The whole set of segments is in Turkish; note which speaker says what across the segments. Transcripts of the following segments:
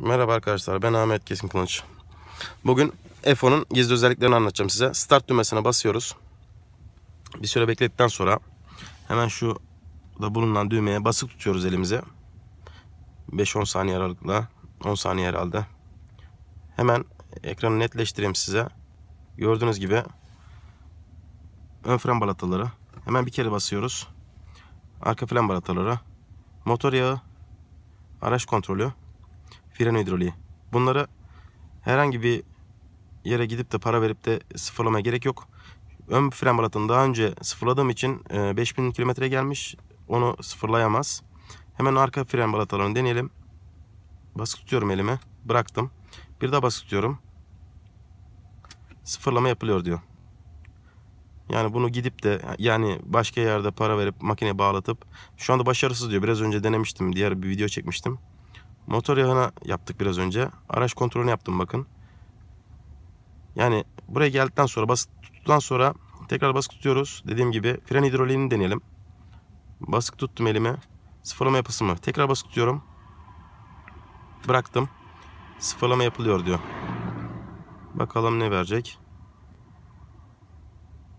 Speaker 1: Merhaba arkadaşlar ben Ahmet Kesin Kılıç. Bugün EFO'nun gizli özelliklerini anlatacağım size. Start düğmesine basıyoruz. Bir süre bekledikten sonra hemen şu da bulunan düğmeye basık tutuyoruz elimize. 5-10 saniye aralıkla 10 saniye herhalde. Hemen ekranı netleştireyim size. Gördüğünüz gibi ön fren balataları. Hemen bir kere basıyoruz. Arka fren balataları. Motor yağı. Araç kontrolü fren hidroliği. Bunlara herhangi bir yere gidip de para verip de sıfırlamaya gerek yok. Ön fren balatını daha önce sıfırladığım için 5000 e, kilometreye gelmiş. Onu sıfırlayamaz. Hemen arka fren balatalarını deneyelim. Baskı tutuyorum elime, Bıraktım. Bir daha baskı tutuyorum. Sıfırlama yapılıyor diyor. Yani bunu gidip de yani başka yerde para verip makine bağlatıp şu anda başarısız diyor. Biraz önce denemiştim. Diğer bir video çekmiştim. Motor yağına yaptık biraz önce. Araç kontrolünü yaptım bakın. Yani buraya geldikten sonra basit tuttuktan sonra tekrar basık tutuyoruz. Dediğim gibi fren hidroliğini deneyelim. Basık tuttum elime. Sıfırlama yapısı mı? Tekrar basık tutuyorum. Bıraktım. Sıfırlama yapılıyor diyor. Bakalım ne verecek.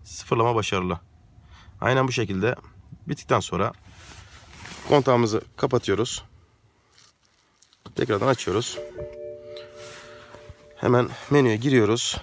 Speaker 1: Sıfırlama başarılı. Aynen bu şekilde bittikten sonra kontağımızı kapatıyoruz. Tekrardan açıyoruz. Hemen menüye giriyoruz.